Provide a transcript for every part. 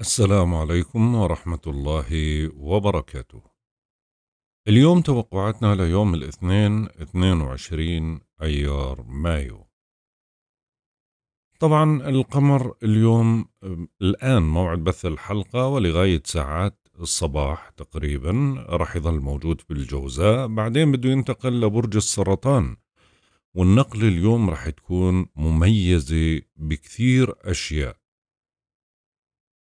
السلام عليكم ورحمة الله وبركاته. اليوم توقعاتنا ليوم الاثنين 22 أيار مايو. طبعا القمر اليوم الآن موعد بث الحلقة ولغاية ساعات الصباح تقريبا راح يظل موجود في الجوزاء بعدين بده ينتقل لبرج السرطان والنقل اليوم راح تكون مميزة بكثير أشياء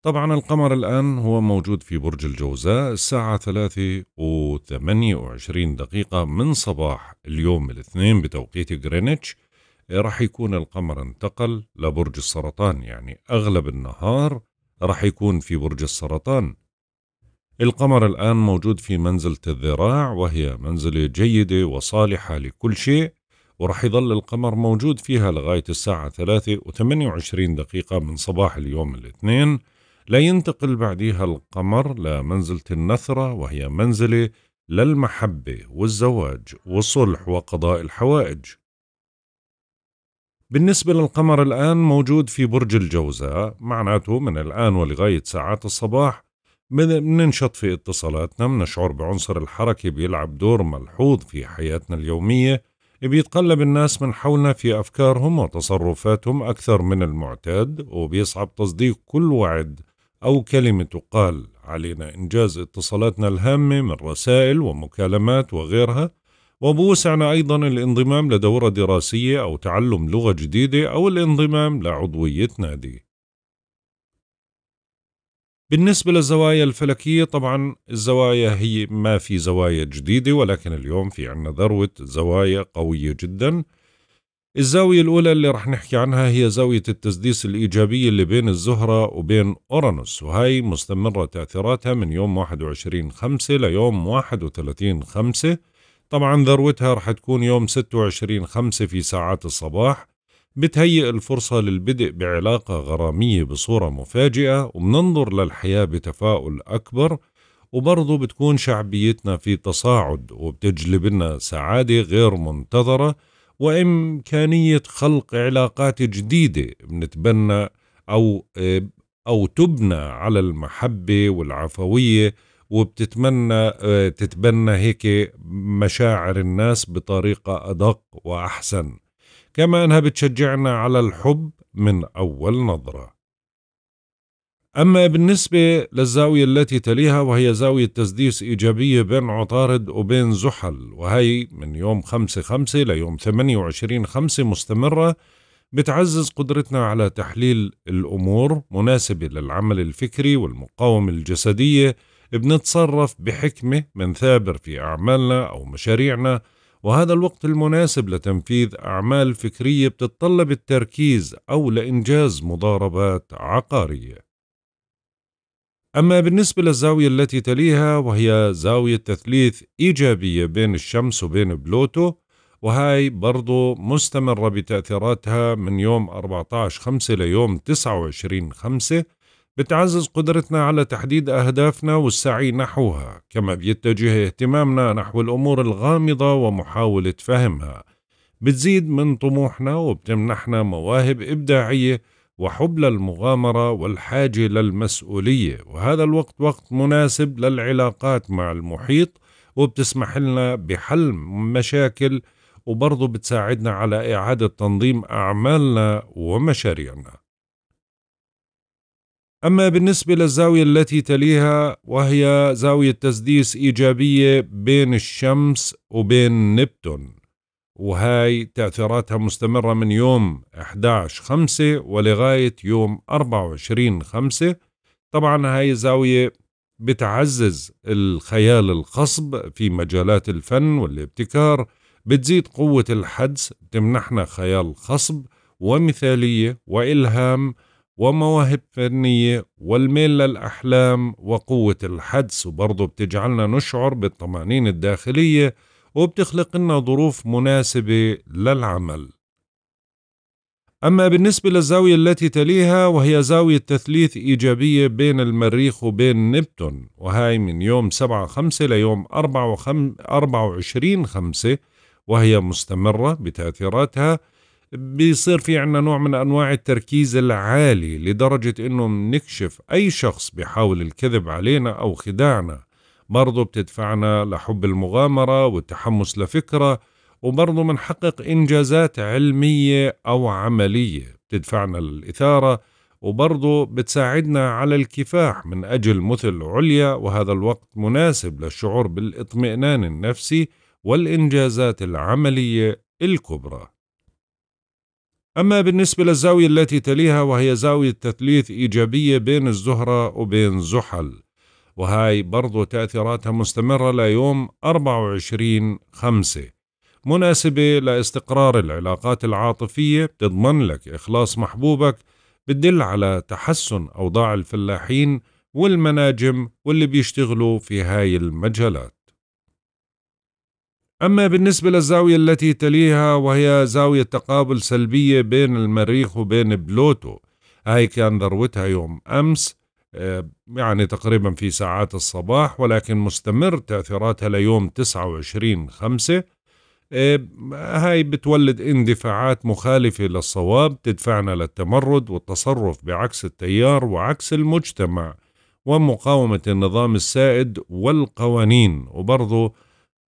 طبعا القمر الآن هو موجود في برج الجوزاء الساعة 3 و 28 دقيقة من صباح اليوم الاثنين بتوقيت غرينتش راح يكون القمر انتقل لبرج السرطان يعني أغلب النهار راح يكون في برج السرطان القمر الآن موجود في منزلة الذراع وهي منزلة جيدة وصالحة لكل شيء ورح يظل القمر موجود فيها لغاية الساعة 3 و 28 دقيقة من صباح اليوم الاثنين لا ينتقل بعديها القمر لمنزلة النثرة وهي منزلة للمحبة والزواج والصلح وقضاء الحوائج بالنسبة للقمر الآن موجود في برج الجوزاء معناته من الآن ولغاية ساعات الصباح بننشط في اتصالاتنا بنشعر بعنصر الحركة بيلعب دور ملحوظ في حياتنا اليومية بيتقلب الناس من حولنا في أفكارهم وتصرفاتهم أكثر من المعتاد وبيصعب تصديق كل وعد أو كلمة تقال علينا إنجاز اتصالاتنا الهامة من رسائل ومكالمات وغيرها وبوسعنا أيضا الانضمام لدورة دراسية أو تعلم لغة جديدة أو الانضمام لعضوية نادي بالنسبة للزوايا الفلكية طبعا الزوايا هي ما في زوايا جديدة ولكن اليوم في عنا ذروة زوايا قوية جداً الزاوية الأولى اللي رح نحكي عنها هي زاوية التسديس الإيجابية اللي بين الزهرة وبين أورانوس وهي مستمرة تأثيراتها من يوم 21 5 ليوم 31 5 طبعا ذروتها رح تكون يوم 26 5 في ساعات الصباح بتهيئ الفرصة للبدء بعلاقة غرامية بصورة مفاجئة وبننظر للحياة بتفاؤل أكبر وبرضه بتكون شعبيتنا في تصاعد وبتجلب لنا سعادة غير منتظرة وإمكانية خلق علاقات جديدة بنتبنى أو آه، أو تبنى على المحبة والعفوية وبتتمنى آه، تتبنى هيك مشاعر الناس بطريقة أدق وأحسن كما أنها بتشجعنا على الحب من أول نظرة أما بالنسبة للزاوية التي تليها وهي زاوية تسديس إيجابية بين عطارد وبين زحل وهي من يوم 5-5 ليوم 28-5 مستمرة بتعزز قدرتنا على تحليل الأمور مناسبة للعمل الفكري والمقاومة الجسدية بنتصرف بحكمة من ثابر في أعمالنا أو مشاريعنا وهذا الوقت المناسب لتنفيذ أعمال فكرية بتتطلب التركيز أو لإنجاز مضاربات عقارية أما بالنسبة للزاوية التي تليها وهي زاوية تثليث إيجابية بين الشمس وبين بلوتو وهاي برضو مستمرة بتأثيراتها من يوم 14 5 ليوم 29 5 بتعزز قدرتنا على تحديد أهدافنا والسعي نحوها كما بيتجه اهتمامنا نحو الأمور الغامضة ومحاولة فهمها بتزيد من طموحنا وبتمنحنا مواهب إبداعية وحبل المغامرة والحاجة للمسؤولية وهذا الوقت وقت مناسب للعلاقات مع المحيط وبتسمح لنا بحل مشاكل وبرضه بتساعدنا على إعادة تنظيم أعمالنا ومشاريعنا أما بالنسبة للزاوية التي تليها وهي زاوية تسديس إيجابية بين الشمس وبين نبتون وهاي تأثيراتها مستمرة من يوم 11 5 ولغاية يوم 24 5 طبعا هاي الزاوية بتعزز الخيال الخصب في مجالات الفن والابتكار بتزيد قوة الحدس بتمنحنا خيال خصب ومثالية وإلهام ومواهب فنية والميل للأحلام وقوة الحدس وبرضه بتجعلنا نشعر بالطمأنينة الداخلية وبتخلق لنا ظروف مناسبة للعمل أما بالنسبة للزاوية التي تليها وهي زاوية تثليث إيجابية بين المريخ وبين نبتون وهي من يوم 7 5 ليوم 24 5 وهي مستمرة بتأثيراتها بيصير في عنا نوع من أنواع التركيز العالي لدرجة أنه منكشف أي شخص بيحاول الكذب علينا أو خداعنا برضو بتدفعنا لحب المغامرة والتحمس لفكرة وبرضو بنحقق إنجازات علمية أو عملية بتدفعنا للإثارة وبرضو بتساعدنا على الكفاح من أجل مثل عليا وهذا الوقت مناسب للشعور بالاطمئنان النفسي والإنجازات العملية الكبرى أما بالنسبة للزاوية التي تليها وهي زاوية تثليث إيجابية بين الزهرة وبين زحل وهاي برضو تأثيراتها مستمرة ليوم 24 خمسة مناسبة لاستقرار العلاقات العاطفية بتضمن لك إخلاص محبوبك بتدل على تحسن أوضاع الفلاحين والمناجم واللي بيشتغلوا في هاي المجالات أما بالنسبة للزاوية التي تليها وهي زاوية تقابل سلبية بين المريخ وبين بلوتو هاي كان ذروتها يوم أمس آه، يعني تقريبا في ساعات الصباح ولكن مستمر تأثيراتها ليوم 29 خمسة آه، هاي بتولد اندفاعات مخالفة للصواب تدفعنا للتمرد والتصرف بعكس التيار وعكس المجتمع ومقاومة النظام السائد والقوانين وبرضه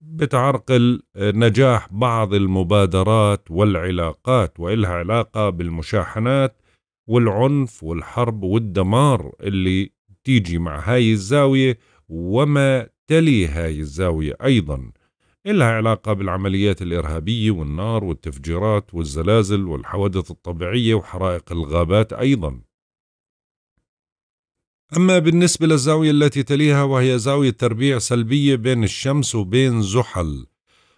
بتعرقل آه، نجاح بعض المبادرات والعلاقات وإلها علاقة بالمشاحنات والعنف والحرب والدمار اللي تيجي مع هاي الزاوية وما تلي هاي الزاوية أيضا إلها علاقة بالعمليات الإرهابية والنار والتفجيرات والزلازل والحوادث الطبيعية وحرائق الغابات أيضا أما بالنسبة للزاوية التي تليها وهي زاوية تربيع سلبية بين الشمس وبين زحل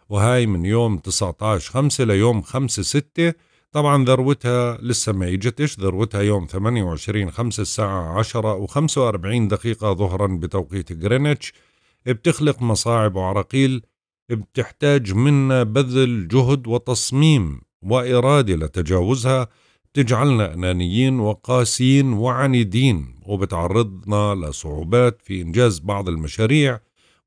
وهاي من يوم 19 5 ليوم 5 6 طبعا ذروتها لسه ما اجتش ذروتها يوم 28 5 الساعة 10 و45 دقيقة ظهرا بتوقيت جرينتش بتخلق مصاعب وعراقيل بتحتاج منا بذل جهد وتصميم وإرادة لتجاوزها بتجعلنا أنانيين وقاسيين وعنيدين وبتعرضنا لصعوبات في إنجاز بعض المشاريع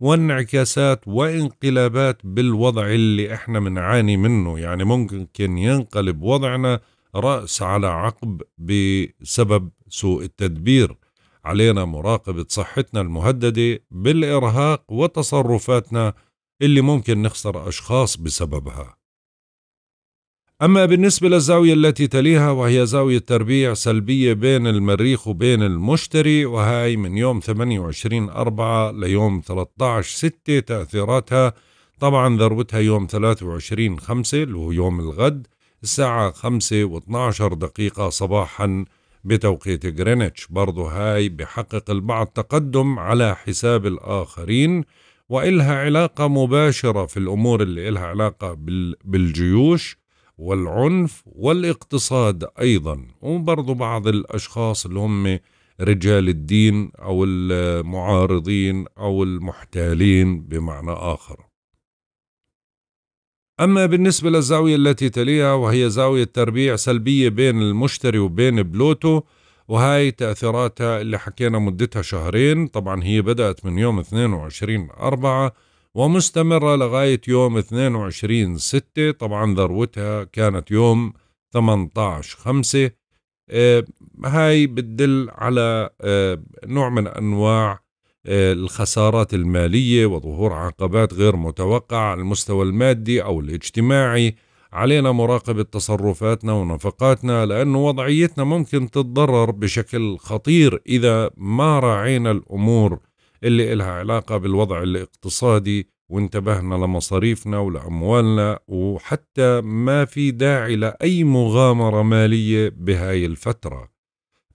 وانعكاسات وانقلابات بالوضع اللي احنا بنعاني منه يعني ممكن ينقلب وضعنا رأس على عقب بسبب سوء التدبير علينا مراقبة صحتنا المهددة بالإرهاق وتصرفاتنا اللي ممكن نخسر أشخاص بسببها أما بالنسبة للزاوية التي تليها وهي زاوية تربيع سلبية بين المريخ وبين المشتري وهي من يوم 28 أربعة ليوم 13 ستة تأثيراتها طبعا ذروتها يوم 23 خمسة اللي هو يوم الغد الساعة خمسة و12 دقيقة صباحا بتوقيت غرينتش برضو هاي بحقق البعض تقدم على حساب الآخرين وإلها علاقة مباشرة في الأمور اللي إلها علاقة بالجيوش والعنف والاقتصاد أيضا وبرضو بعض الأشخاص اللي هم رجال الدين أو المعارضين أو المحتالين بمعنى آخر أما بالنسبة للزاوية التي تليها وهي زاوية تربيع سلبية بين المشتري وبين بلوتو وهاي تأثيراتها اللي حكينا مدتها شهرين طبعا هي بدأت من يوم 22 أربعة ومستمرة لغاية يوم 22 6 طبعا ذروتها كانت يوم 18 5 آه، هاي بتدل على آه، نوع من أنواع آه، الخسارات المالية وظهور عقبات غير متوقعة على المستوى المادي أو الاجتماعي علينا مراقبة تصرفاتنا ونفقاتنا لأن وضعيتنا ممكن تتضرر بشكل خطير إذا ما راعينا الأمور اللي إلها علاقة بالوضع الاقتصادي وانتبهنا لمصاريفنا ولأموالنا وحتى ما في داعي لأي مغامرة مالية بهاي الفترة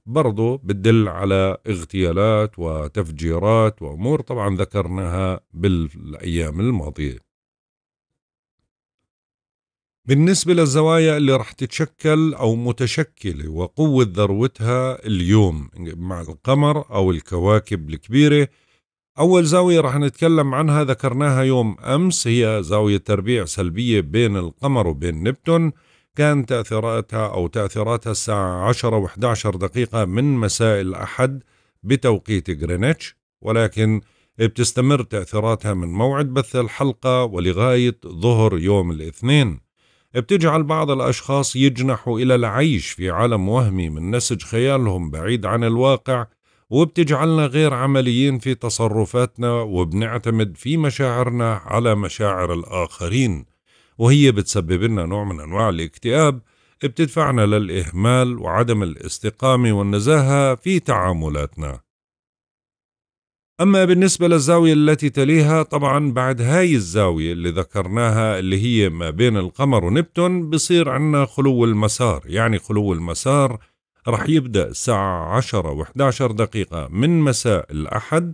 برضو بتدل على اغتيالات وتفجيرات وأمور طبعا ذكرناها بالأيام الماضية بالنسبة للزوايا اللي رح تتشكل أو متشكلة وقوة ذروتها اليوم مع القمر أو الكواكب الكبيرة أول زاوية راح نتكلم عنها ذكرناها يوم أمس هي زاوية تربيع سلبية بين القمر وبين نبتون كان تأثيراتها أو تأثيراتها الساعة 10 و11 دقيقة من مساء الأحد بتوقيت غرينتش ولكن بتستمر تأثيراتها من موعد بث الحلقة ولغاية ظهر يوم الاثنين بتجعل بعض الأشخاص يجنحوا إلى العيش في عالم وهمي من نسج خيالهم بعيد عن الواقع وبتجعلنا غير عمليين في تصرفاتنا وبنعتمد في مشاعرنا على مشاعر الآخرين وهي بتسبب لنا نوع من أنواع الاكتئاب بتدفعنا للإهمال وعدم الاستقامة والنزاهة في تعاملاتنا أما بالنسبة للزاوية التي تليها طبعا بعد هاي الزاوية اللي ذكرناها اللي هي ما بين القمر ونبتون بصير عنا خلو المسار يعني خلو المسار رح يبدأ الساعة 10 و11 دقيقة من مساء الأحد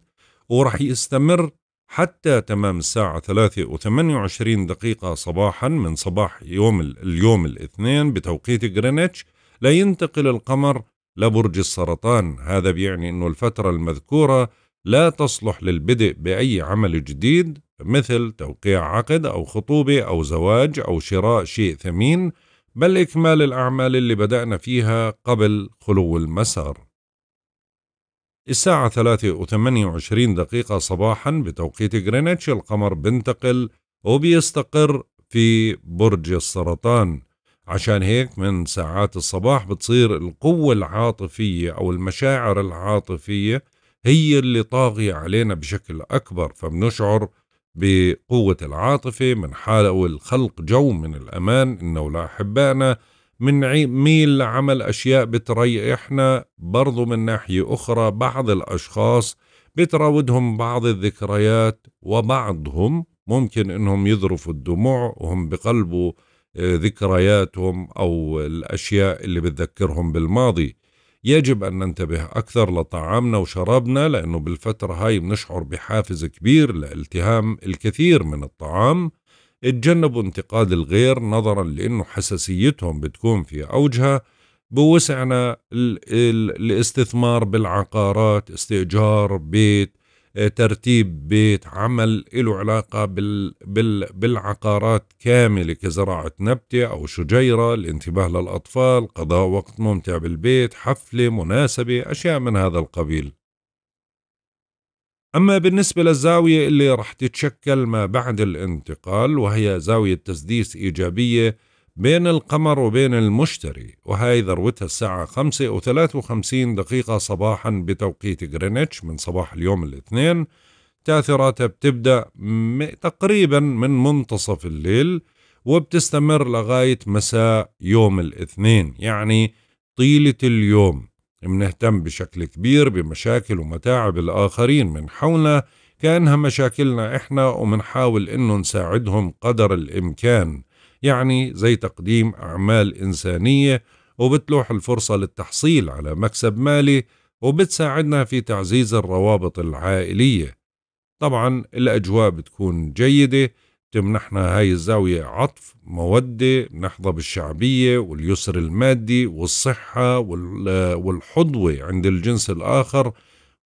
ورح يستمر حتى تمام الساعة 3 و28 دقيقة صباحا من صباح يوم اليوم الاثنين بتوقيت غرينتش لينتقل القمر لبرج السرطان هذا بيعني أنه الفترة المذكورة لا تصلح للبدء بأي عمل جديد مثل توقيع عقد أو خطوبة أو زواج أو شراء شيء ثمين بل إكمال الأعمال اللي بدأنا فيها قبل خلو المسار الساعة 3 و28 دقيقة صباحا بتوقيت غرينتش القمر بنتقل وبيستقر في برج السرطان عشان هيك من ساعات الصباح بتصير القوة العاطفية أو المشاعر العاطفية هي اللي طاغية علينا بشكل أكبر فبنشعر بقوة العاطفة بنحاول والخلق جو من الأمان إنه لأحبائنا ميل لعمل أشياء بتريحنا برضو من ناحية أخرى بعض الأشخاص بتراودهم بعض الذكريات وبعضهم ممكن إنهم يذرفوا الدموع وهم بقلبوا آه، ذكرياتهم أو الأشياء اللي بتذكرهم بالماضي يجب أن ننتبه أكثر لطعامنا وشرابنا لأنه بالفترة هاي بنشعر بحافز كبير لالتهام الكثير من الطعام اتجنبوا انتقاد الغير نظرا لأنه حساسيتهم بتكون في أوجها بوسعنا الاستثمار بالعقارات استئجار بيت ترتيب بيت عمل له علاقة بال بال بالعقارات كاملة كزراعة نبتة أو شجيرة الانتباه للأطفال قضاء وقت ممتع بالبيت حفلة مناسبة أشياء من هذا القبيل أما بالنسبة للزاوية اللي رح تتشكل ما بعد الانتقال وهي زاوية تسديس إيجابية بين القمر وبين المشتري وهي ذروتها الساعة 5 و 53 دقيقة صباحا بتوقيت غرينتش من صباح اليوم الاثنين تاثيراتها بتبدأ تقريبا من منتصف الليل وبتستمر لغاية مساء يوم الاثنين يعني طيلة اليوم بنهتم بشكل كبير بمشاكل ومتاعب الآخرين من حولنا كأنها مشاكلنا إحنا ومنحاول إنه نساعدهم قدر الإمكان يعني زي تقديم أعمال إنسانية وبتلوح الفرصة للتحصيل على مكسب مالي وبتساعدنا في تعزيز الروابط العائلية طبعا الأجواء بتكون جيدة تمنحنا هاي الزاوية عطف مودة نحظى بالشعبية واليسر المادي والصحة والحظوة عند الجنس الآخر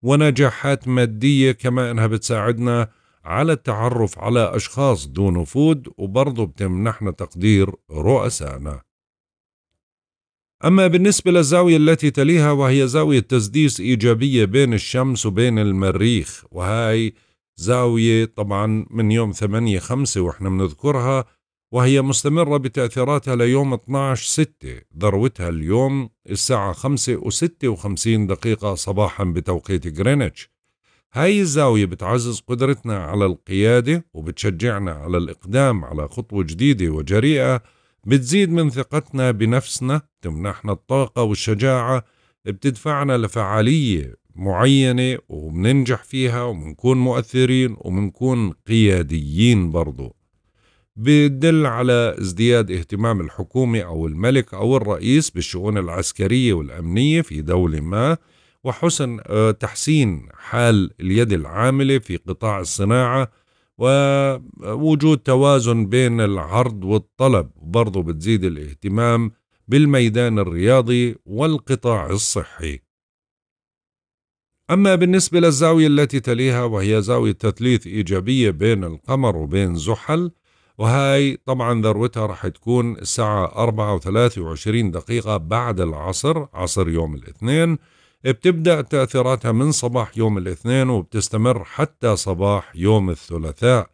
ونجاحات مادية كما أنها بتساعدنا على التعرف على أشخاص دون وفود وبرضه بتمنحنا تقدير رؤسائنا أما بالنسبة للزاوية التي تليها وهي زاوية تسديس إيجابية بين الشمس وبين المريخ وهاي زاوية طبعا من يوم 8 5 وإحنا بنذكرها وهي مستمرة بتأثيراتها ليوم 12 6 ذروتها اليوم الساعة 5 و56 دقيقة صباحا بتوقيت غرينتش هاي الزاوية بتعزز قدرتنا على القيادة وبتشجعنا على الإقدام على خطوة جديدة وجريئة بتزيد من ثقتنا بنفسنا تمنحنا الطاقة والشجاعة بتدفعنا لفعالية معينة وبننجح فيها وبنكون مؤثرين وبنكون قياديين برضو بتدل على ازدياد اهتمام الحكومة أو الملك أو الرئيس بالشؤون العسكرية والأمنية في دولة ما وحسن آه، تحسين حال اليد العامله في قطاع الصناعه ووجود آه، توازن بين العرض والطلب برضه بتزيد الاهتمام بالميدان الرياضي والقطاع الصحي أما بالنسبة للزاوية التي تليها وهي زاوية تثليث إيجابية بين القمر وبين زحل وهاي طبعا ذروتها رح تكون الساعة 4 و23 دقيقة بعد العصر عصر يوم الاثنين بتبدأ تأثيراتها من صباح يوم الاثنين وبتستمر حتى صباح يوم الثلاثاء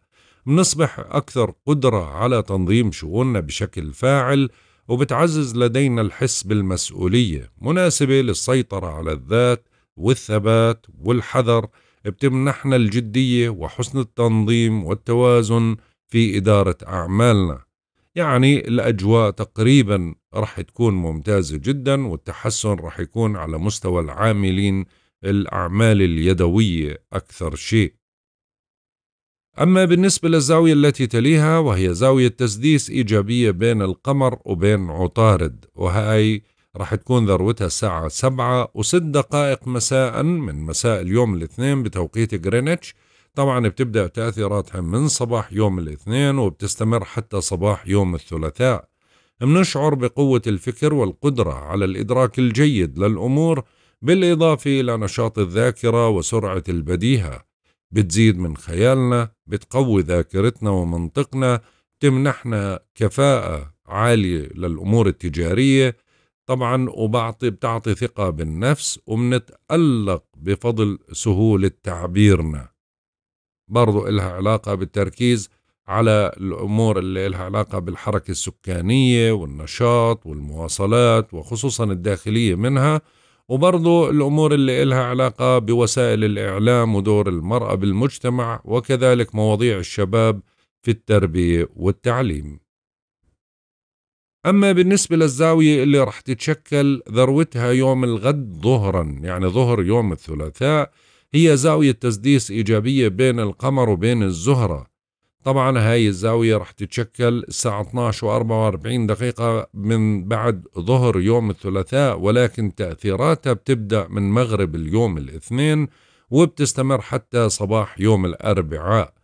بنصبح أكثر قدرة على تنظيم شؤوننا بشكل فاعل وبتعزز لدينا الحس بالمسؤولية مناسبة للسيطرة على الذات والثبات والحذر بتمنحنا الجدية وحسن التنظيم والتوازن في إدارة أعمالنا يعني الأجواء تقريبا راح تكون ممتازة جدا والتحسن راح يكون على مستوى العاملين الأعمال اليدوية أكثر شيء أما بالنسبة للزاوية التي تليها وهي زاوية تسديس إيجابية بين القمر وبين عطارد وهي راح تكون ذروتها الساعة سبعة وست دقائق مساء من مساء اليوم الاثنين بتوقيت غرينتش طبعا بتبدأ تأثيراتها من صباح يوم الاثنين وبتستمر حتى صباح يوم الثلاثاء بنشعر بقوة الفكر والقدرة على الإدراك الجيد للأمور بالإضافة إلى نشاط الذاكرة وسرعة البديهة بتزيد من خيالنا بتقوي ذاكرتنا ومنطقنا تمنحنا كفاءة عالية للأمور التجارية طبعا وبعطي بتعطي ثقة بالنفس ومنتألق بفضل سهولة تعبيرنا برضو إلها علاقة بالتركيز على الأمور اللي إلها علاقة بالحركة السكانية والنشاط والمواصلات وخصوصا الداخلية منها وبرضو الأمور اللي إلها علاقة بوسائل الإعلام ودور المرأة بالمجتمع وكذلك مواضيع الشباب في التربية والتعليم أما بالنسبة للزاوية اللي رح تتشكل ذروتها يوم الغد ظهرا يعني ظهر يوم الثلاثاء هي زاوية تسديس إيجابية بين القمر وبين الزهرة طبعا هاي الزاوية رح تتشكل الساعة 12 و 44 دقيقة من بعد ظهر يوم الثلاثاء ولكن تأثيراتها بتبدأ من مغرب اليوم الاثنين وبتستمر حتى صباح يوم الأربعاء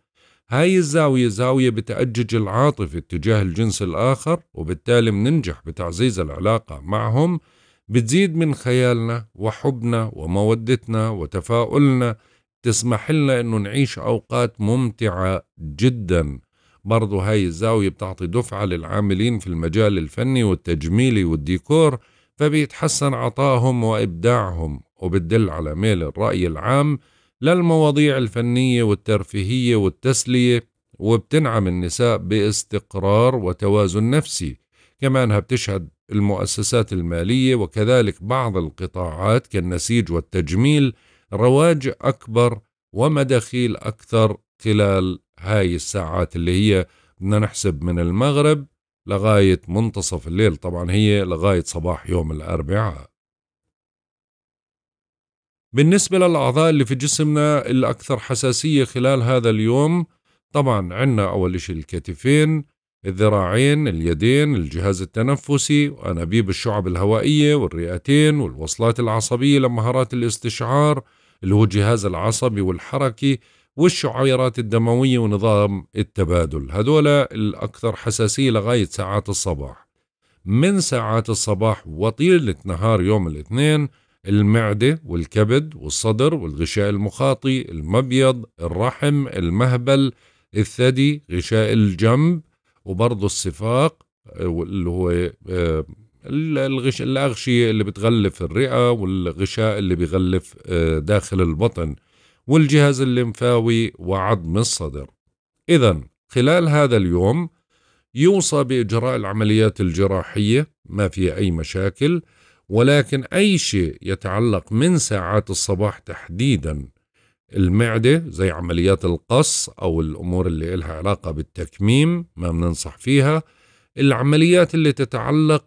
هاي الزاوية زاوية بتأجج العاطفة اتجاه الجنس الآخر وبالتالي مننجح بتعزيز العلاقة معهم بتزيد من خيالنا وحبنا ومودتنا وتفاؤلنا تسمح لنا انه نعيش اوقات ممتعه جدا برضو هاي الزاوية بتعطي دفعة للعاملين في المجال الفني والتجميلي والديكور فبيتحسن عطائهم وإبداعهم وبتدل على ميل الرأي العام للمواضيع الفنية والترفيهية والتسلية وبتنعم النساء باستقرار وتوازن نفسي كمان بتشهد المؤسسات المالية وكذلك بعض القطاعات كالنسيج والتجميل رواج أكبر ومداخيل أكثر خلال هاي الساعات اللي هي بدنا نحسب من المغرب لغاية منتصف الليل طبعا هي لغاية صباح يوم الأربعاء بالنسبة للأعضاء اللي في جسمنا الأكثر حساسية خلال هذا اليوم طبعا عنا أول شيء الكتفين الذراعين اليدين الجهاز التنفسي وأنابيب الشعب الهوائية والرئتين والوصلات العصبية لمهارات الاستشعار اللي هو الجهاز العصبي والحركي والشعيرات الدموية ونظام التبادل هذول الأكثر حساسية لغاية ساعات الصباح من ساعات الصباح وطيلة نهار يوم الاثنين المعدة والكبد والصدر والغشاء المخاطي المبيض الرحم المهبل الثدي غشاء الجنب وبرضه الصفاق آه، اللي هو آه، الغش الأغشية اللي بتغلف الرئة والغشاء اللي بيغلف آه، داخل البطن والجهاز الليمفاوي وعظم الصدر إذا خلال هذا اليوم يوصى بإجراء العمليات الجراحية ما في أي مشاكل ولكن أي شيء يتعلق من ساعات الصباح تحديدا المعدة زي عمليات القص أو الأمور اللي إلها علاقة بالتكميم ما بننصح فيها العمليات اللي تتعلق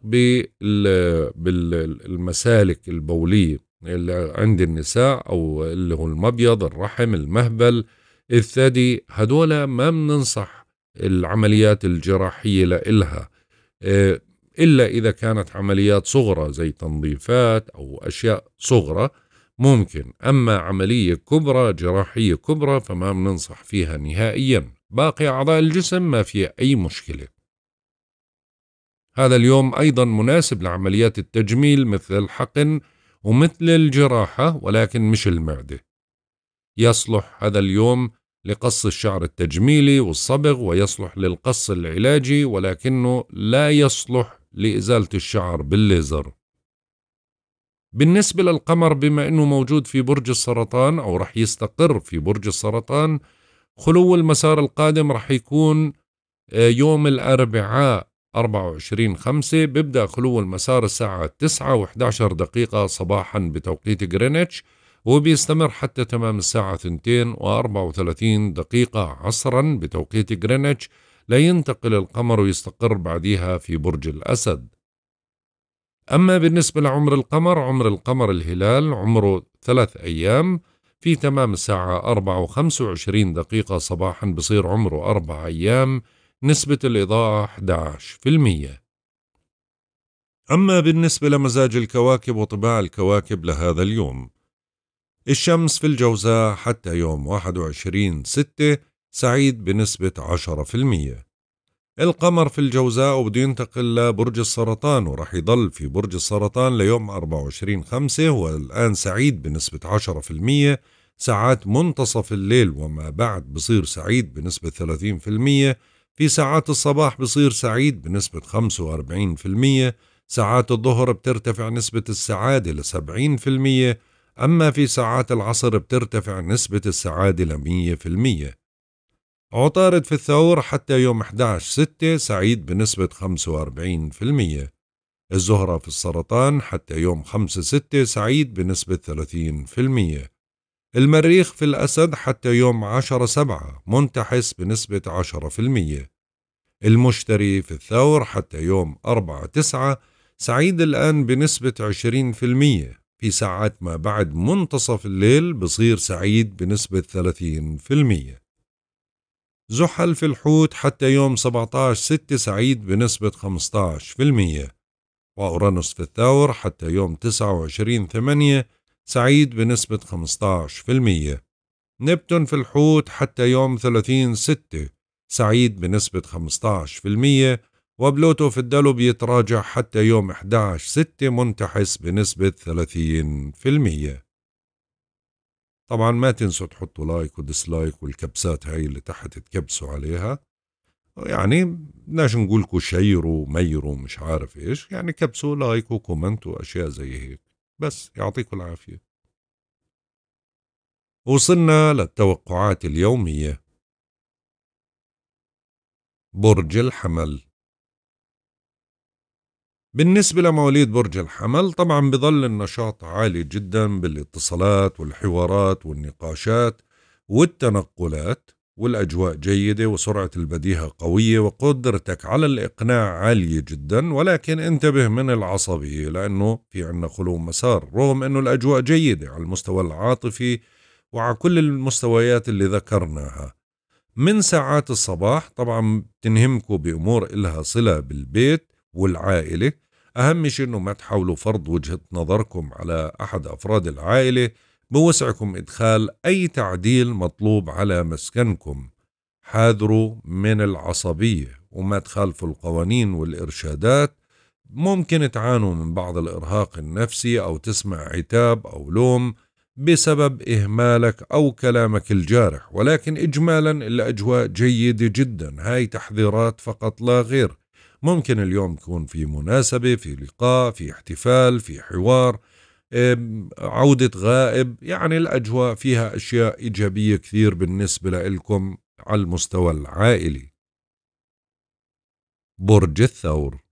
بالمسالك البولية اللي عند النساء أو اللي هو المبيض الرحم المهبل الثدي هدول ما بننصح العمليات الجراحية لإلها إيه، إلا إذا كانت عمليات صغرى زي تنظيفات أو أشياء صغرى ممكن أما عملية كبرى جراحية كبرى فما بننصح فيها نهائيا باقي أعضاء الجسم ما في أي مشكلة هذا اليوم أيضا مناسب لعمليات التجميل مثل الحقن ومثل الجراحة ولكن مش المعدة يصلح هذا اليوم لقص الشعر التجميلي والصبغ ويصلح للقص العلاجي ولكنه لا يصلح لإزالة الشعر بالليزر بالنسبة للقمر بما أنه موجود في برج السرطان أو رح يستقر في برج السرطان خلو المسار القادم رح يكون آه، يوم الأربعاء 24 5 بيبدأ خلو المسار الساعة 9 و11 دقيقة صباحا بتوقيت جرينتش وبيستمر حتى تمام الساعة 2 و34 دقيقة عصرا بتوقيت جرينتش لينتقل القمر ويستقر بعدها في برج الأسد أما بالنسبة لعمر القمر عمر القمر الهلال عمره ثلاث أيام في تمام الساعة أربعة وخمس وعشرين دقيقة صباحا بصير عمره أربع أيام نسبة الإضاءة 11% أما بالنسبة لمزاج الكواكب وطباع الكواكب لهذا اليوم الشمس في الجوزاء حتى يوم 21 ستة سعيد بنسبة 10% القمر في الجوزاء وبده ينتقل لبرج السرطان وراح يضل في برج السرطان ليوم 24 5 والآن سعيد بنسبة 10% ساعات منتصف الليل وما بعد بصير سعيد بنسبة 30% في ساعات الصباح بصير سعيد بنسبة 45% ساعات الظهر بترتفع نسبة السعادة ل 70% أما في ساعات العصر بترتفع نسبة السعادة ل 100% عطارد في الثور حتى يوم 11/6 سعيد بنسبة 45% الزهرة في السرطان حتى يوم 5/6 سعيد بنسبة 30% المريخ في الأسد حتى يوم 10/7 منتحس بنسبة 10% المشتري في الثور حتى يوم 4/9 سعيد الآن بنسبة 20% في ساعات ما بعد منتصف الليل بصير سعيد بنسبة 30% زحل في الحوت حتى يوم 17/6 سعيد بنسبة 15% وأورانوس في الثور حتى يوم 29/8 سعيد بنسبة 15% نبتون في الحوت حتى يوم 30/6 سعيد بنسبة 15% وبلوتو في الدلو بيتراجع حتى يوم 11/6 منتحس بنسبة 30% طبعا ما تنسوا تحطوا لايك وديسلايك والكبسات هاي اللي تحت تكبسوا عليها يعني بدناش نقولكوا شيروا ميروا مش عارف ايش يعني كبسوا لايك وكومنت واشياء زي هيك بس يعطيكم العافية وصلنا للتوقعات اليومية برج الحمل بالنسبة لمواليد برج الحمل طبعا بظل النشاط عالي جدا بالاتصالات والحوارات والنقاشات والتنقلات والأجواء جيدة وسرعة البديهة قوية وقدرتك على الإقناع عالية جدا ولكن انتبه من العصبية لأنه في عنا خلو مسار رغم أنه الأجواء جيدة على المستوى العاطفي وعلى كل المستويات اللي ذكرناها من ساعات الصباح طبعا بتنهمكوا بأمور إلها صلة بالبيت والعائلة أهم شيء أنه ما تحاولوا فرض وجهة نظركم على أحد أفراد العائلة بوسعكم إدخال أي تعديل مطلوب على مسكنكم حاذروا من العصبية وما تخالفوا القوانين والإرشادات ممكن تعانوا من بعض الإرهاق النفسي أو تسمع عتاب أو لوم بسبب إهمالك أو كلامك الجارح ولكن إجمالا الأجواء جيدة جدا هاي تحذيرات فقط لا غير ممكن اليوم يكون في مناسبة في لقاء في احتفال في حوار عودة غائب يعني الأجواء فيها أشياء إيجابية كثير بالنسبة لكم على المستوى العائلي برج الثور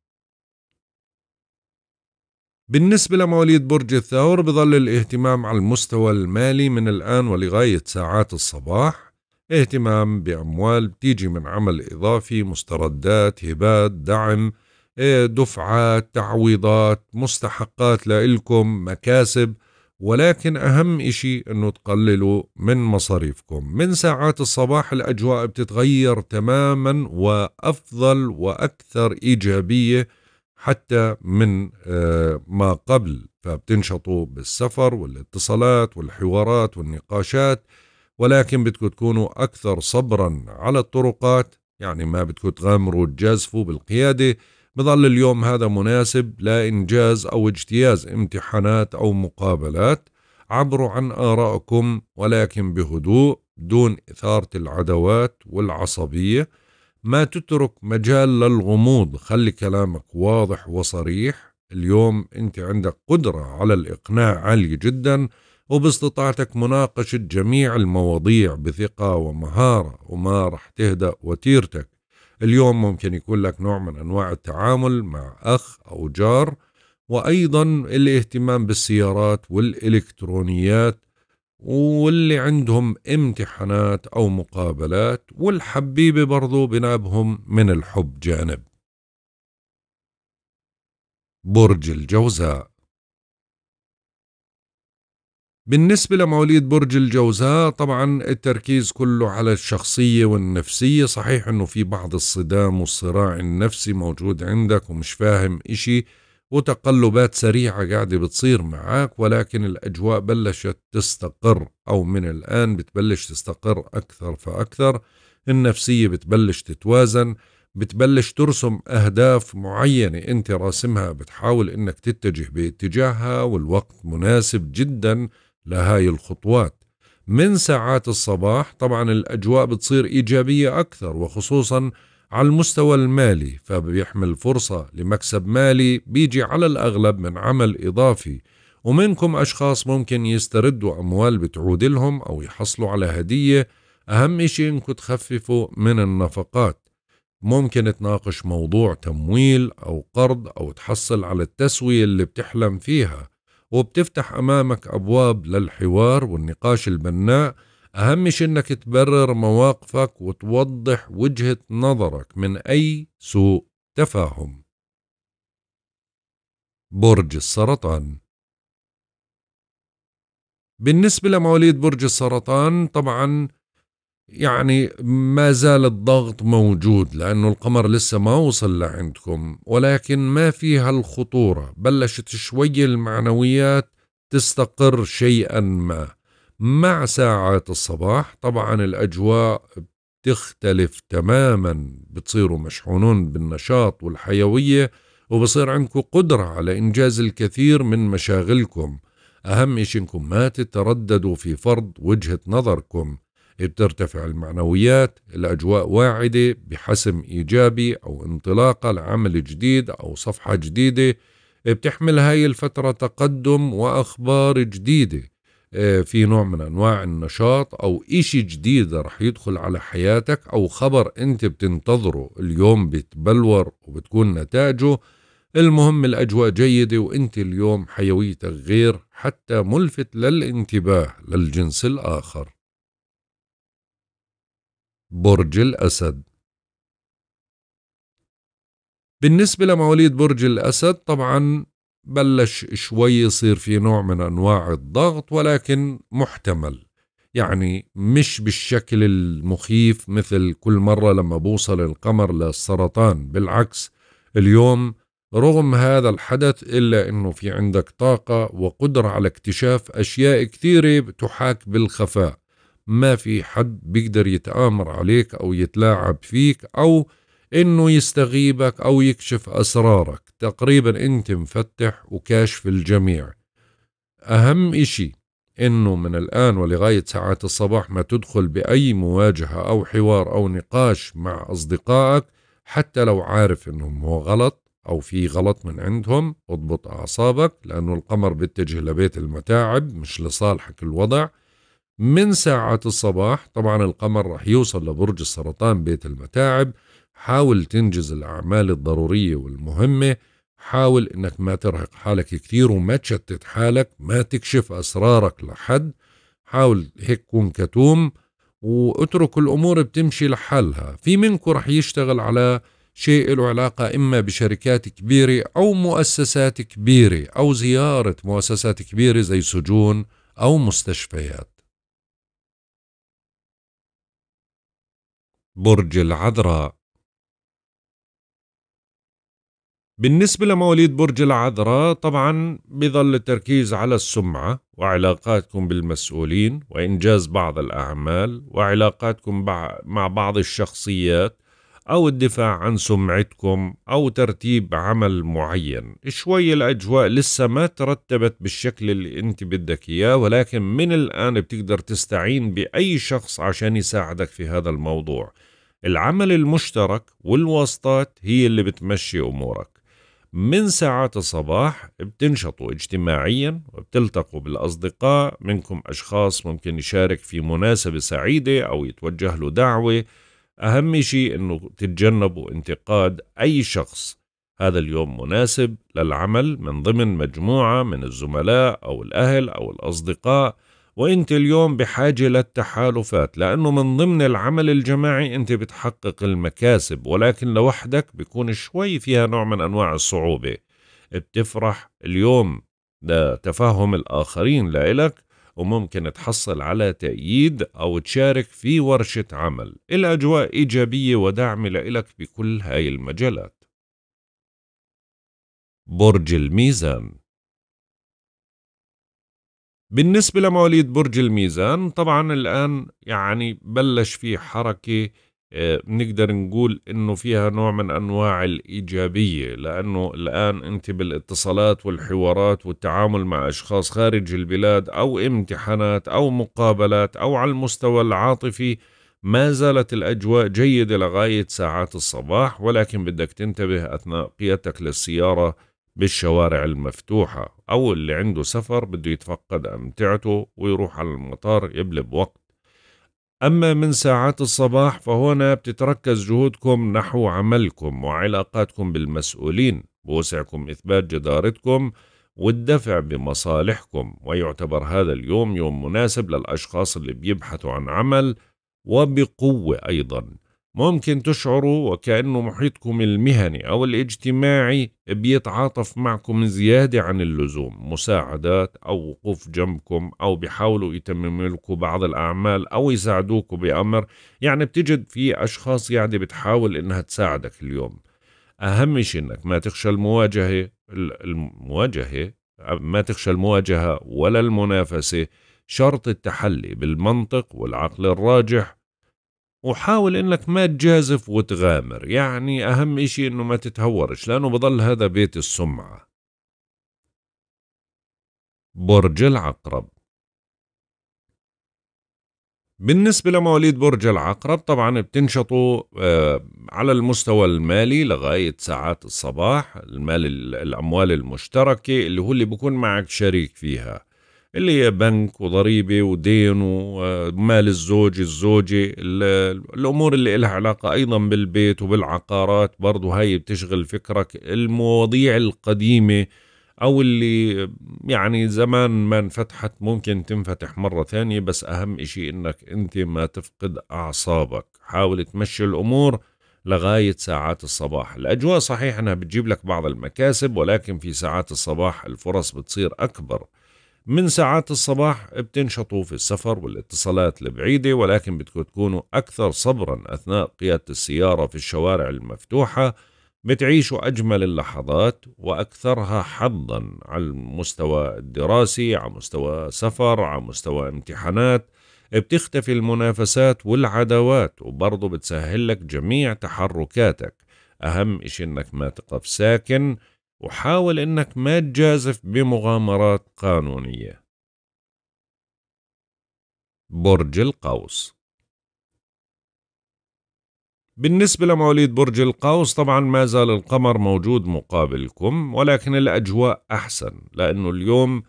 بالنسبة لمواليد برج الثور بظل الاهتمام على المستوى المالي من الآن ولغاية ساعات الصباح اهتمام بأموال بتيجي من عمل إضافي مستردات هبات دعم إيه، دفعات تعويضات مستحقات لإلكم مكاسب ولكن أهم إشي أنه تقللوا من مصاريفكم من ساعات الصباح الأجواء بتتغير تماما وأفضل وأكثر إيجابية حتى من آه، ما قبل فبتنشطوا بالسفر والاتصالات والحوارات والنقاشات ولكن بدكم تكونوا أكثر صبرا على الطرقات يعني ما بدكم تغامروا تجازفوا بالقيادة بضل اليوم هذا مناسب لإنجاز أو اجتياز امتحانات أو مقابلات عبروا عن آرائكم ولكن بهدوء دون إثارة العداوات والعصبية ما تترك مجال للغموض خلي كلامك واضح وصريح اليوم أنت عندك قدرة على الإقناع عالية جداً وباستطاعتك مناقشة جميع المواضيع بثقة ومهارة وما رح تهدأ وتيرتك اليوم ممكن يكون لك نوع من أنواع التعامل مع أخ أو جار وأيضا الاهتمام بالسيارات والإلكترونيات واللي عندهم امتحانات أو مقابلات والحبيبة برضو بنابهم من الحب جانب برج الجوزاء بالنسبة لمواليد برج الجوزاء طبعا التركيز كله على الشخصية والنفسية صحيح انه في بعض الصدام والصراع النفسي موجود عندك ومش فاهم اشي وتقلبات سريعة قاعدة بتصير معك ولكن الأجواء بلشت تستقر أو من الآن بتبلش تستقر أكثر فأكثر النفسية بتبلش تتوازن بتبلش ترسم أهداف معينة أنت راسمها بتحاول أنك تتجه باتجاهها والوقت مناسب جداً لهاي الخطوات من ساعات الصباح طبعا الأجواء بتصير إيجابية أكثر وخصوصا على المستوى المالي فبيحمل فرصة لمكسب مالي بيجي على الأغلب من عمل إضافي ومنكم أشخاص ممكن يستردوا أموال بتعود لهم أو يحصلوا على هدية أهم إشي إنكم تخففوا من النفقات ممكن تناقش موضوع تمويل أو قرض أو تحصل على التسوية اللي بتحلم فيها وبتفتح أمامك أبواب للحوار والنقاش البناء اهم شيء إنك تبرر مواقفك وتوضح وجهة نظرك من أي سوء تفاهم برج السرطان بالنسبة لمواليد برج السرطان طبعا يعني ما زال الضغط موجود لأنه القمر لسه ما وصل لعندكم ولكن ما فيها الخطورة بلشت شوي المعنويات تستقر شيئا ما مع ساعات الصباح طبعا الأجواء بتختلف تماما بتصيروا مشحونون بالنشاط والحيوية وبصير عندكم قدرة على إنجاز الكثير من مشاغلكم أهم شيء إنكم ما تترددوا في فرض وجهة نظركم بترتفع المعنويات الأجواء واعدة بحسم إيجابي أو انطلاقة لعمل جديد أو صفحة جديدة إيه، بتحمل هاي الفترة تقدم وأخبار جديدة إيه، في نوع من أنواع النشاط أو إشي جديد رح يدخل على حياتك أو خبر أنت بتنتظره اليوم بتبلور وبتكون نتائجه المهم الأجواء جيدة وأنت اليوم حيويتك غير حتى ملفت للانتباه للجنس الآخر برج الأسد بالنسبة لمواليد برج الأسد طبعا بلش شوي يصير في نوع من أنواع الضغط ولكن محتمل يعني مش بالشكل المخيف مثل كل مرة لما بوصل القمر للسرطان بالعكس اليوم رغم هذا الحدث إلا أنه في عندك طاقة وقدرة على اكتشاف أشياء كثيرة تحاك بالخفاء ما في حد بيقدر يتآمر عليك أو يتلاعب فيك أو إنه يستغيبك أو يكشف أسرارك تقريبا أنت مفتح وكاشف الجميع أهم إشي إنه من الآن ولغاية ساعات الصباح ما تدخل بأي مواجهة أو حوار أو نقاش مع أصدقائك حتى لو عارف إنهم هو غلط أو في غلط من عندهم اضبط أعصابك لأنه القمر بيتجه لبيت المتاعب مش لصالحك الوضع من ساعة الصباح طبعا القمر راح يوصل لبرج السرطان بيت المتاعب حاول تنجز الأعمال الضرورية والمهمة حاول انك ما ترهق حالك كثير وما تشتت حالك ما تكشف اسرارك لحد حاول هيك كون كتوم واترك الامور بتمشي لحالها في منكم رح يشتغل على شيء له علاقة إما بشركات كبيرة أو مؤسسات كبيرة أو زيارة مؤسسات كبيرة زي سجون أو مستشفيات برج العذراء بالنسبة لمواليد برج العذراء طبعا بظل التركيز على السمعة وعلاقاتكم بالمسؤولين وإنجاز بعض الأعمال وعلاقاتكم مع بعض الشخصيات أو الدفاع عن سمعتكم أو ترتيب عمل معين شوي الأجواء لسه ما ترتبت بالشكل اللي أنت بدك إياه ولكن من الآن بتقدر تستعين بأي شخص عشان يساعدك في هذا الموضوع العمل المشترك والواسطات هي اللي بتمشي أمورك من ساعات الصباح بتنشطوا اجتماعيا وبتلتقوا بالأصدقاء منكم أشخاص ممكن يشارك في مناسبة سعيدة أو يتوجه له دعوة أهم شيء أنه تتجنبوا انتقاد أي شخص هذا اليوم مناسب للعمل من ضمن مجموعة من الزملاء أو الأهل أو الأصدقاء وانت اليوم بحاجة للتحالفات لأنه من ضمن العمل الجماعي انت بتحقق المكاسب ولكن لوحدك بيكون شوي فيها نوع من أنواع الصعوبة بتفرح اليوم لتفهم الآخرين لإلك وممكن تحصل على تأييد أو تشارك في ورشة عمل الأجواء إيجابية ودعم لإلك بكل هاي المجالات برج الميزان بالنسبة لمواليد برج الميزان طبعا الآن يعني بلش في حركة آه، بنقدر نقول انه فيها نوع من انواع الايجابيه لانه الان انت بالاتصالات والحوارات والتعامل مع اشخاص خارج البلاد او امتحانات او مقابلات او على المستوى العاطفي ما زالت الاجواء جيده لغايه ساعات الصباح ولكن بدك تنتبه اثناء قيادتك للسياره بالشوارع المفتوحه او اللي عنده سفر بده يتفقد امتعته ويروح على المطار يبلب وقت أما من ساعات الصباح فهنا بتتركز جهودكم نحو عملكم وعلاقاتكم بالمسؤولين بوسعكم إثبات جدارتكم والدفع بمصالحكم ويعتبر هذا اليوم يوم مناسب للأشخاص اللي بيبحثوا عن عمل وبقوة أيضا ممكن تشعروا وكأنه محيطكم المهني أو الاجتماعي بيتعاطف معكم زيادة عن اللزوم مساعدات أو وقوف جنبكم أو بيحاولوا يتمموا لكم بعض الأعمال أو يساعدوكم بأمر يعني بتجد في أشخاص يعني بتحاول إنها تساعدك اليوم أهم شيء إنك ما تخشى المواجهة المواجهة ما تخشى المواجهة ولا المنافسة شرط التحلي بالمنطق والعقل الراجح وحاول انك ما تجازف وتغامر يعني اهم اشي انه ما تتهورش لانه بضل هذا بيت السمعة برج العقرب بالنسبة لمواليد برج العقرب طبعا بتنشطوا آه، على المستوى المالي لغاية ساعات الصباح المال الأموال المشتركة اللي هو اللي بكون معك شريك فيها اللي هي بنك وضريبه ودين ومال الزوج الزوجه الامور اللي لها علاقه ايضا بالبيت وبالعقارات برضه هاي بتشغل فكرك المواضيع القديمه او اللي يعني زمان ما انفتحت ممكن تنفتح مرة ثانية بس اهم اشي انك انت ما تفقد اعصابك حاول تمشي الامور لغاية ساعات الصباح الاجواء صحيح انها بتجيب لك بعض المكاسب ولكن في ساعات الصباح الفرص بتصير اكبر من ساعات الصباح بتنشطوا في السفر والاتصالات البعيدة ولكن بدكم تكونوا أكثر صبرا أثناء قيادة السيارة في الشوارع المفتوحة بتعيشوا أجمل اللحظات وأكثرها حظا على المستوى الدراسي على مستوى سفر على مستوى امتحانات بتختفي المنافسات والعداوات وبرضه بتسهل لك جميع تحركاتك أهم إشي إنك ما تقف ساكن وحاول أنك ما تجازف بمغامرات قانونية برج القوس بالنسبة لمواليد برج القوس طبعا ما زال القمر موجود مقابلكم ولكن الأجواء أحسن لأنه اليوم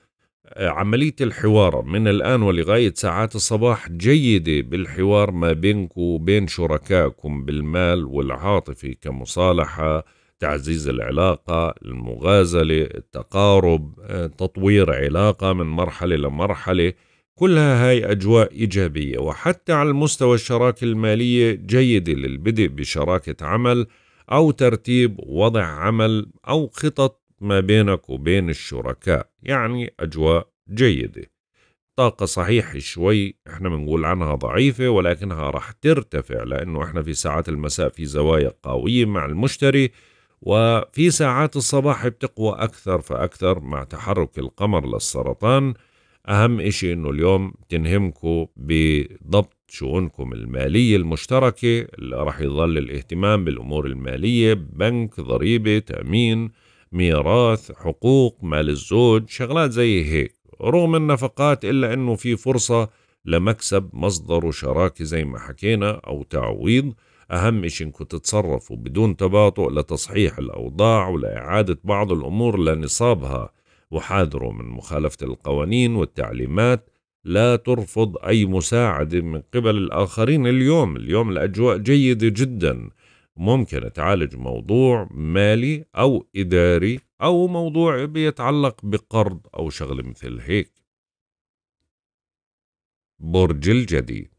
آه، عملية الحوار من الآن ولغاية ساعات الصباح جيدة بالحوار ما بينكم وبين شركائكم بالمال والعاطفة كمصالحة تعزيز العلاقة المغازلة التقارب آه، تطوير علاقة من مرحلة لمرحلة كلها هاي أجواء إيجابية وحتى على المستوى الشراكة المالية جيدة للبدء بشراكة عمل أو ترتيب وضع عمل أو خطط ما بينك وبين الشركاء يعني أجواء جيدة طاقة صحيحة شوي احنا بنقول عنها ضعيفة ولكنها راح ترتفع لأنه احنا في ساعات المساء في زوايا قوية مع المشتري وفي ساعات الصباح بتقوى أكثر فأكثر مع تحرك القمر للسرطان أهم إشي إنه اليوم تنهمكم بضبط شؤونكم المالية المشتركة اللي راح يظل الاهتمام بالأمور المالية بنك ضريبة تأمين ميراث حقوق مال الزوج شغلات زي هيك رغم النفقات إلا إنه في فرصة لمكسب مصدر شراكة زي ما حكينا أو تعويض أهم شيء إنكم تتصرفوا بدون تباطؤ لتصحيح الأوضاع ولإعادة بعض الأمور لنصابها وحاذروا من مخالفة القوانين والتعليمات لا ترفض أي مساعدة من قبل الآخرين اليوم اليوم الأجواء جيدة جدا ممكن تعالج موضوع مالي أو إداري أو موضوع بيتعلق بقرض أو شغلة مثل هيك برج الجديد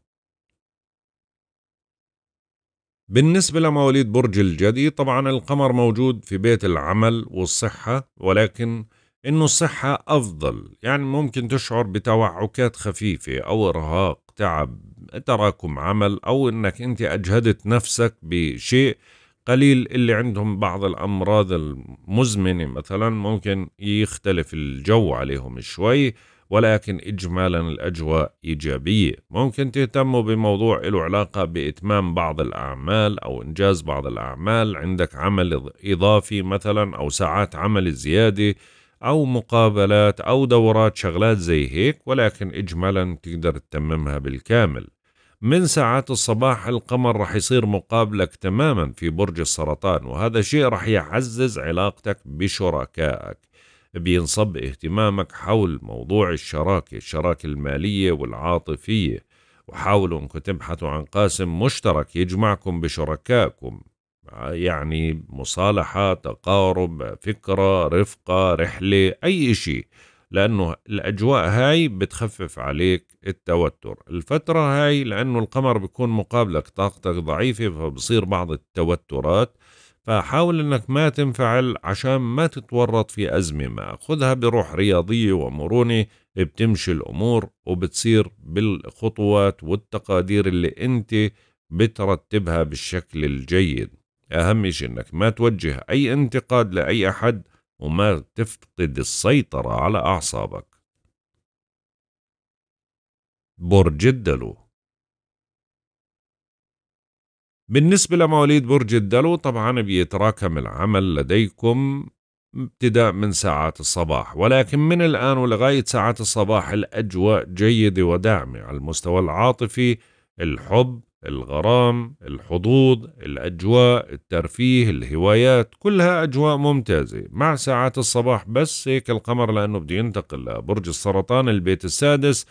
بالنسبة لمواليد برج الجدي طبعا القمر موجود في بيت العمل والصحة ولكن انه الصحة افضل يعني ممكن تشعر بتوعكات خفيفة او ارهاق تعب تراكم عمل او انك انت اجهدت نفسك بشيء قليل اللي عندهم بعض الامراض المزمنة مثلا ممكن يختلف الجو عليهم شوي ولكن إجمالا الأجواء إيجابية ممكن تهتموا بموضوع له علاقة بإتمام بعض الأعمال أو إنجاز بعض الأعمال عندك عمل إضافي مثلا أو ساعات عمل زيادة أو مقابلات أو دورات شغلات زي هيك ولكن إجمالا تقدر تتممها بالكامل من ساعات الصباح القمر رح يصير مقابلك تماما في برج السرطان وهذا شيء رح يعزز علاقتك بشركائك بينصب اهتمامك حول موضوع الشراكة الشراكة المالية والعاطفية وحاولوا انكم تبحثوا عن قاسم مشترك يجمعكم بشركائكم يعني مصالحة تقارب فكرة رفقة رحلة أي شيء لأنه الأجواء هاي بتخفف عليك التوتر الفترة هاي لأنه القمر بيكون مقابلك طاقتك ضعيفة فبصير بعض التوترات فحاول انك ما تنفعل عشان ما تتورط في ازمه ما خذها بروح رياضيه ومرونه بتمشي الامور وبتصير بالخطوات والتقادير اللي انت بترتبها بالشكل الجيد اهم شيء انك ما توجه اي انتقاد لاي احد وما تفقد السيطره على اعصابك برج الدلو بالنسبة لمواليد برج الدلو طبعا بيتراكم العمل لديكم ابتداء من ساعات الصباح ولكن من الآن ولغاية ساعات الصباح الأجواء جيدة وداعمة على المستوى العاطفي الحب الغرام الحظوظ الأجواء الترفيه الهوايات كلها أجواء ممتازة مع ساعات الصباح بس هيك القمر لأنه بده ينتقل لبرج السرطان البيت السادس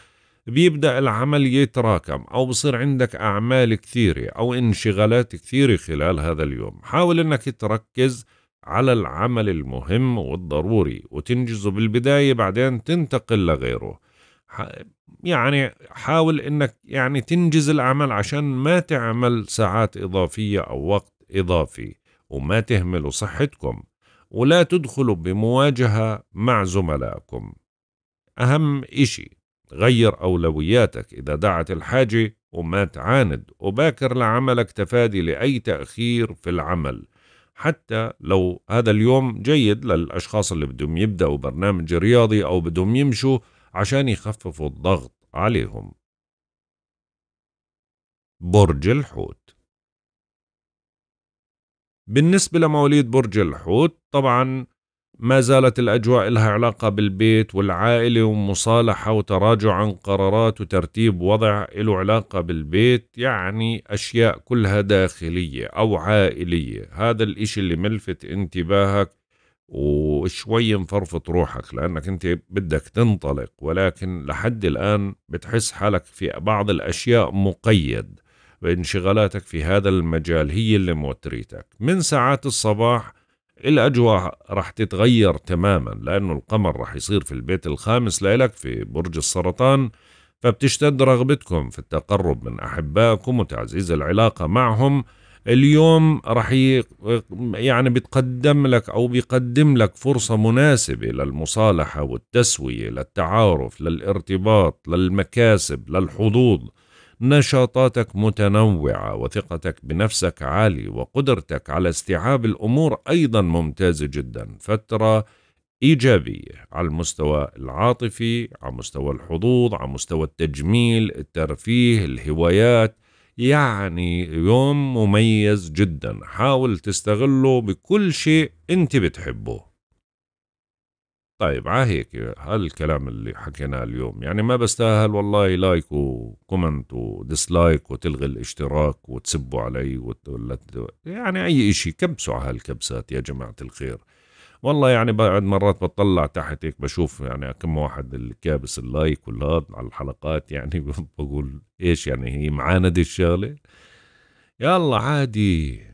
بيبدأ العمل يتراكم أو بصير عندك أعمال كثيرة أو انشغالات كثيرة خلال هذا اليوم حاول أنك تركز على العمل المهم والضروري وتنجزه بالبداية بعدين تنتقل لغيره يعني حاول أنك يعني تنجز الأعمال عشان ما تعمل ساعات إضافية أو وقت إضافي وما تهملوا صحتكم ولا تدخلوا بمواجهة مع زملائكم أهم إشي غير أولوياتك إذا دعت الحاجة وما تعاند وباكر لعملك تفادي لأي تأخير في العمل حتى لو هذا اليوم جيد للأشخاص اللي بدهم يبدأوا برنامج رياضي أو بدهم يمشوا عشان يخففوا الضغط عليهم برج الحوت بالنسبة لمواليد برج الحوت طبعا ما زالت الأجواء لها علاقة بالبيت والعائلة ومصالحة وتراجع عن قرارات وترتيب وضع له علاقة بالبيت يعني أشياء كلها داخلية أو عائلية هذا الإشي اللي ملفت انتباهك وشوي مفرفط روحك لأنك أنت بدك تنطلق ولكن لحد الآن بتحس حالك في بعض الأشياء مقيد بانشغالاتك في هذا المجال هي اللي موتريتك من ساعات الصباح الاجواء راح تتغير تماما لانه القمر راح يصير في البيت الخامس لإلك في برج السرطان فبتشتد رغبتكم في التقرب من احبائكم وتعزيز العلاقه معهم اليوم راح يعني بتقدم لك او بيقدم لك فرصه مناسبه للمصالحه والتسويه للتعارف للارتباط للمكاسب للحظوظ نشاطاتك متنوعة وثقتك بنفسك عالي وقدرتك على استيعاب الأمور أيضا ممتازة جدا فترة إيجابية على المستوى العاطفي على مستوى الحظوظ على مستوى التجميل الترفيه الهوايات يعني يوم مميز جدا حاول تستغله بكل شيء انت بتحبه طيب ع هيك هالكلام اللي حكيناه اليوم يعني ما بستاهل والله لايك وكومنت وديسلايك وتلغي الاشتراك وتسبوا علي وت... يعني اي اشي كبسوا على هالكبسات يا جماعة الخير والله يعني بعد مرات بطلع تحت هيك بشوف يعني كم واحد اللي كابس اللايك ولا على الحلقات يعني بقول ايش يعني هي معاندة الشغلة يلا عادي